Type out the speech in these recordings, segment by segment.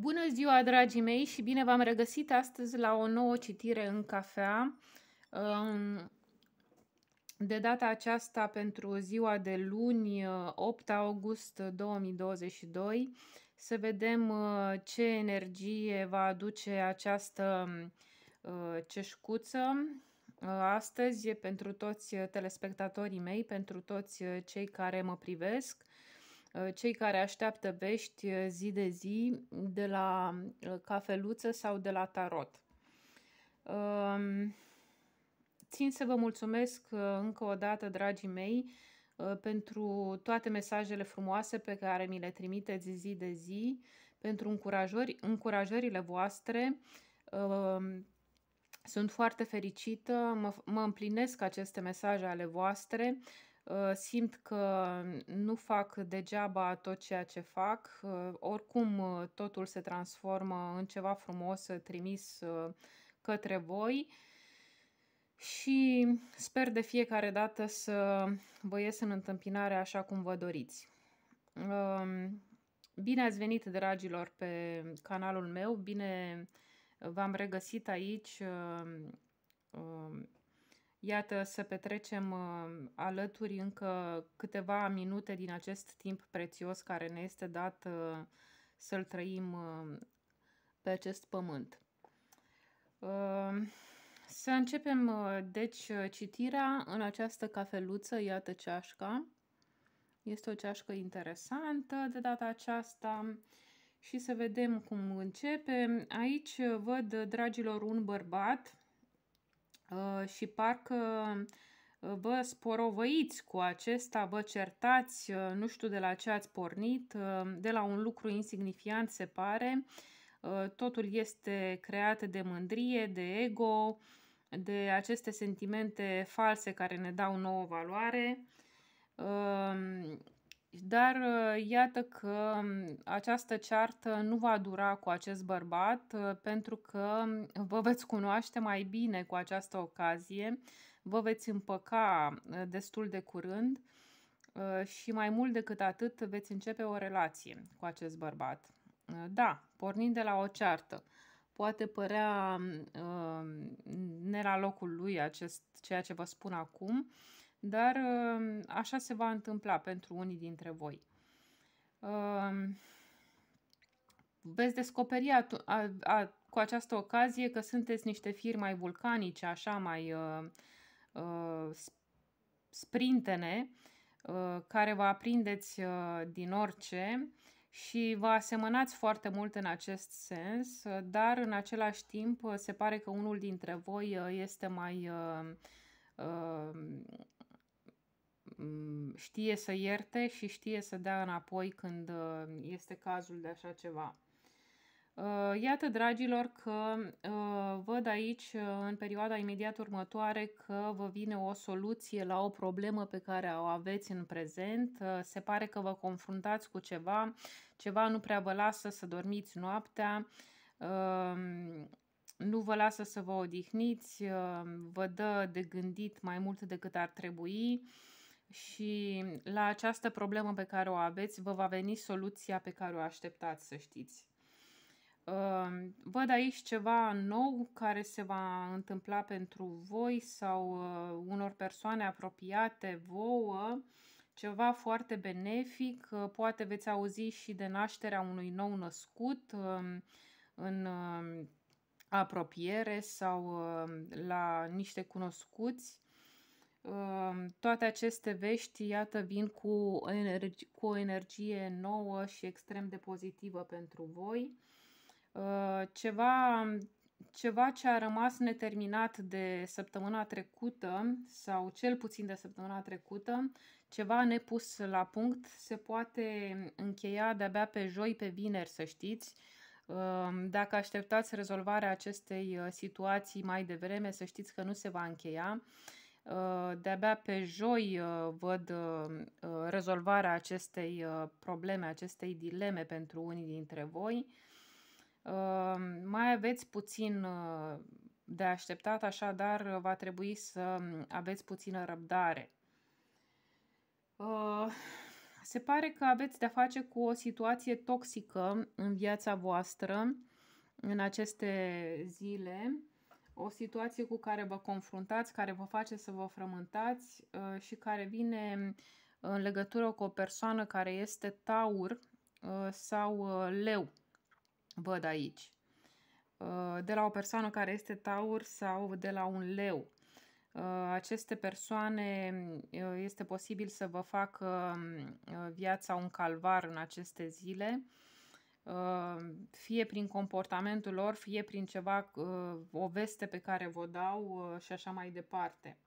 Bună ziua, dragii mei, și bine v-am regăsit astăzi la o nouă citire în cafea. De data aceasta, pentru ziua de luni, 8 august 2022, să vedem uh, ce energie va aduce această uh, ceșcuță uh, astăzi pentru toți telespectatorii mei, pentru toți cei care mă privesc Ă, cei care așteaptă vești ă, zi de zi de la ă, cafeluță sau de la tarot. Țin să vă mulțumesc încă o dată, dragii mei, pentru toate mesajele frumoase pe care mi le trimiteți zi de zi, pentru încurajări, încurajările voastre. Sunt foarte fericită, mă, mă împlinesc aceste mesaje ale voastre Ă, simt că nu fac degeaba tot ceea ce fac, ă, oricum ă, totul se transformă în ceva frumos trimis către voi și sper de fiecare dată să vă ies în întâmpinare așa cum vă doriți. Bine ați venit, dragilor, pe canalul meu, bine v-am regăsit aici Iată să petrecem uh, alături încă câteva minute din acest timp prețios care ne este dat uh, să-l trăim uh, pe acest pământ. Să începem, deci, citirea în această cafeluță, iată ceașca. Este o ceașcă interesantă de data aceasta și să vedem cum începe. Aici văd, dragilor, un bărbat Uh, și parcă vă uh, sporovăiți cu acesta, vă certați, uh, nu știu de la ce ați pornit, de la un lucru insignifiant se pare, totul este creat de mândrie, de ego, de aceste sentimente false care ne dau nouă valoare dar uh, iată că um, această ceartă nu va dura cu acest bărbat uh, pentru că um, vă veți cunoaște mai bine cu această ocazie, vă veți împăca uh, destul de curând și mai mult decât atât veți începe o relație cu acest bărbat. Da, pornind de la o ceartă, poate părea um, ne la locul lui acest, ceea ce vă spun acum, dar um, așa se va întâmpla pentru unii dintre voi. Um, veți descoperi a, a, a, cu această ocazie că sunteți niște firi mai vulcanice, așa mai uh, uh, sprintene, uh, care vă aprindeți uh, din orice și vă asemănați foarte mult în acest sens, uh, dar în același timp uh, se pare că unul dintre voi uh, este mai uh, uh, Mm, știe să ierte și știe să dea înapoi când uh, este cazul de așa ceva. Uh, iată, dragilor, că uh, văd aici, în perioada imediat următoare, că vă vine o soluție la o problemă pe care o aveți în prezent. Se pare că vă confruntați cu ceva, ceva nu prea vă lasă să dormiți noaptea, nu vă lasă să vă odihniți, vă dă de gândit mai mult decât ar trebui și la această problemă pe care o aveți vă va veni soluția pe care o așteptați, să știți. Ehm, văd aici ceva nou care se va întâmpla pentru voi sau uh, unor persoane apropiate vouă, ceva foarte benefic, uh, poate veți auzi și de nașterea unui nou născut um, în um, apropiere sau um, la niște cunoscuți toate aceste vești, iată, vin cu energi cu o energie nouă și extrem de pozitivă pentru voi. Ă, ceva, ceva ce a rămas neterminat de săptămâna trecută sau cel puțin de săptămâna trecută, ceva nepus la punct, se poate încheia de-abia pe joi, pe vineri, să știți. Ă, dacă așteptați rezolvarea acestei ă, situații mai devreme, să știți că nu se va încheia. Uh, de-abia pe joi uh, văd uh, rezolvarea acestei probleme, acestei dileme pentru unii dintre voi. Mai aveți puțin de așteptat, așadar va trebui să um, aveți puțină răbdare. Se pare că aveți de-a face cu o situație toxică în viața voastră în aceste zile o situație cu care vă confruntați, care vă face să vă frământați uh, și care vine în legătură cu o persoană care este taur uh, sau uh, leu, văd aici. De la o persoană care este taur sau de la un leu. Aceste persoane este posibil să vă facă viața un calvar în aceste zile Uh, fie prin comportamentul lor, fie prin ceva, uh, o veste pe care vă dau uh, și așa mai departe.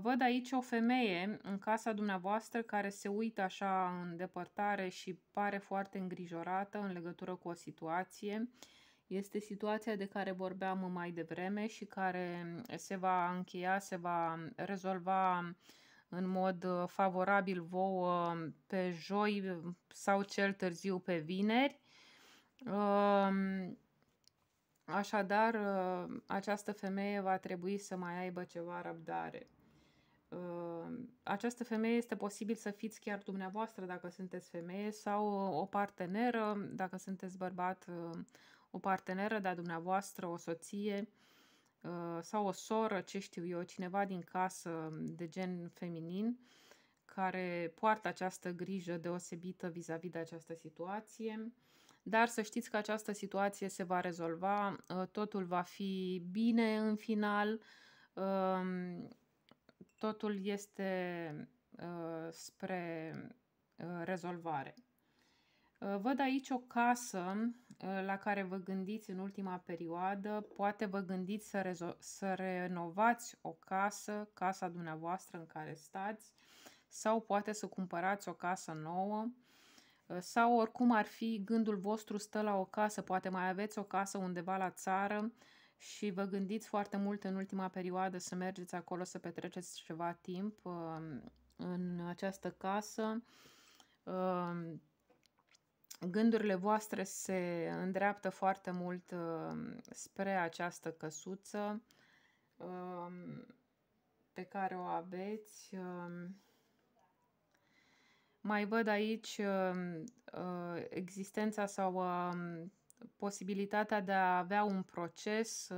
Văd aici o femeie în casa dumneavoastră care se uită așa în depărtare și pare foarte îngrijorată în legătură cu o situație. Este situația de care vorbeam mai devreme și care se va încheia, se va rezolva în mod uh, favorabil vouă um, pe joi um, sau cel târziu pe vineri. Um, așadar, uh, această femeie va trebui să mai aibă ceva răbdare. Această femeie este posibil să fiți chiar dumneavoastră dacă sunteți femeie sau uh, o parteneră, dacă sunteți bărbat, o parteneră, dar dumneavoastră, o soție. Uh, sau o soră, ce știu eu, cineva din casă um, de gen feminin care poartă această grijă deosebită vis-a-vis -vis de această situație. Dar să știți că această situație se va rezolva, uh, totul va fi bine în final, um, totul este uh, spre rezolvare. Văd aici o casă Ă, la care vă gândiți în ultima perioadă, poate vă gândiți să, să renovați o casă, casa dumneavoastră în care stați, sau poate să cumpărați o casă nouă, ă, sau oricum ar fi, gândul vostru stă la o casă, poate mai aveți o casă undeva la țară și vă gândiți foarte mult în ultima perioadă să mergeți acolo să petreceți ceva timp ă, în această casă gândurile voastre se îndreaptă foarte mult uh, spre această căsuță um, pe care o aveți. Um, mai văd aici um, uh, existența sau posibilitatea de a avea un proces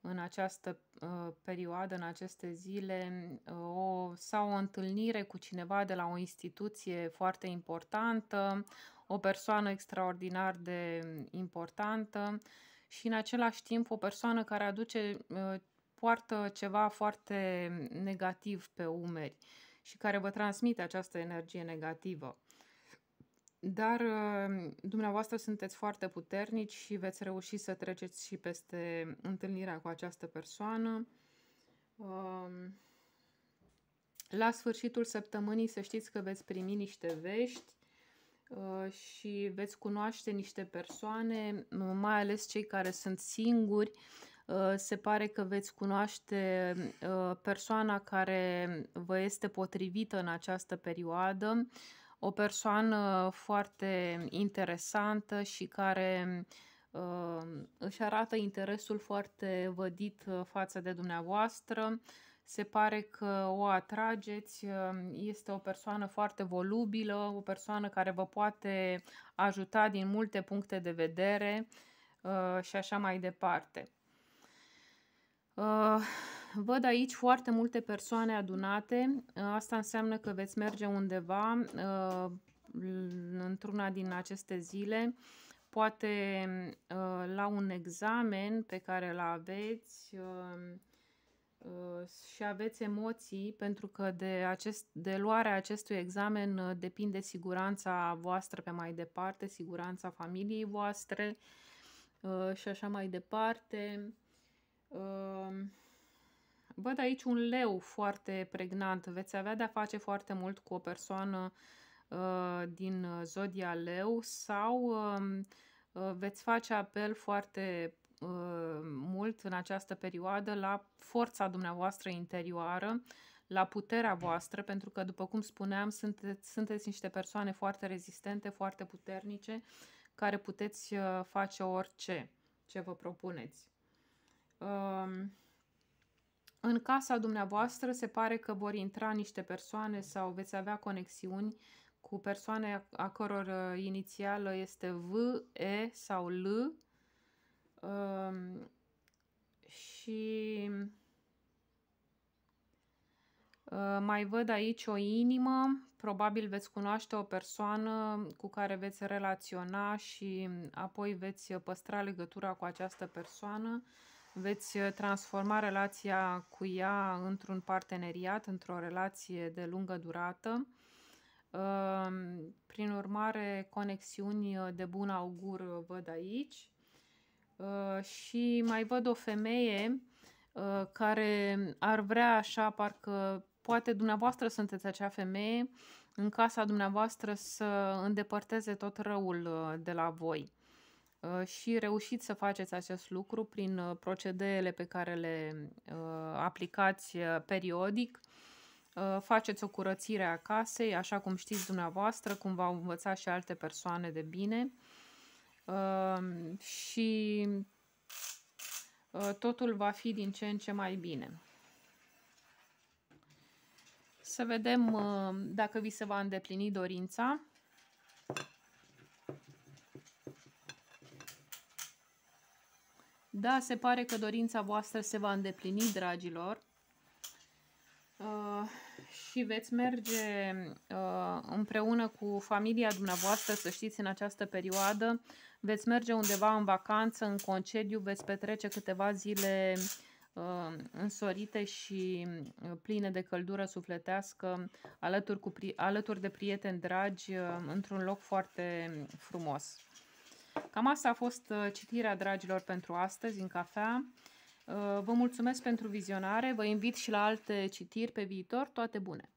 în această uh, perioadă, în aceste zile, o, sau o întâlnire cu cineva de la o instituție foarte importantă, o persoană extraordinar de mm, importantă și în același timp o persoană care aduce, mm, poartă ceva foarte mm, negativ pe umeri și care vă transmite această energie negativă. Dar dumneavoastră sunteți foarte puternici și veți reuși să treceți și peste întâlnirea cu această persoană. Um, la sfârșitul săptămânii să știți că veți primi niște vești Uh, și veți cunoaște niște persoane, uh, mai ales cei care sunt singuri, uh, se pare că veți cunoaște persoana care vă este potrivită în această perioadă, o persoană foarte interesantă și care își arată interesul foarte vădit față de dumneavoastră se pare că o atrageți, um, este o persoană foarte volubilă, o persoană care vă poate ajuta din multe puncte de vedere uh, și așa mai departe. Uh, văd aici foarte multe persoane adunate, uh, asta înseamnă că veți merge undeva într-una din aceste zile, poate la un examen pe care îl aveți, um, Uh, și aveți emoții, pentru că de, acest, de luarea acestui examen uh, depinde siguranța voastră pe mai departe, siguranța familiei voastre uh, și așa mai departe. Văd aici un leu foarte pregnant. Veți avea de-a face foarte mult cu o persoană din zodia leu sau um, veți face apel foarte Uh, mult în această perioadă la forța dumneavoastră interioară, la puterea voastră, pentru că, după cum spuneam, sunteți, sunteți niște persoane foarte rezistente, foarte puternice, care puteți uh, face orice ce vă propuneți. Um, în casa dumneavoastră se pare că vor intra niște persoane sau veți avea conexiuni cu persoane a căror uh, inițială este V, E sau L, Um, și uh, mai văd aici o inimă, probabil veți cunoaște o persoană cu care veți relaționa și apoi veți păstra legătura cu această persoană, veți transforma relația cu ea într-un parteneriat, într-o relație de lungă durată, prin urmare conexiuni de bun augur văd aici, Uh, și mai văd o femeie uh, care ar vrea așa, parcă poate dumneavoastră sunteți acea femeie, în casa dumneavoastră să îndepărteze tot răul uh, de la voi. Uh, și reușiți să faceți acest lucru prin procedeele pe care le aplicați periodic. Faceți o curățire a casei, așa cum știți dumneavoastră, cum v-au învățat și alte persoane de bine Ehm, și totul va fi din ce în ce mai bine. Să vedem dacă vi se va îndeplini dorința. Da, se pare că dorința voastră se va îndeplini, dragilor și veți merge uh, împreună cu familia dumneavoastră, să știți, în această perioadă, veți merge undeva în vacanță, în concediu, veți petrece câteva zile uh, însorite și uh, pline de căldură sufletească, alături, cu, alături de prieteni dragi, uh, într-un loc foarte frumos. Cam asta a fost uh, citirea, dragilor, pentru astăzi în cafea. Uh, vă mulțumesc pentru vizionare, vă invit și la alte citiri pe viitor, toate bune!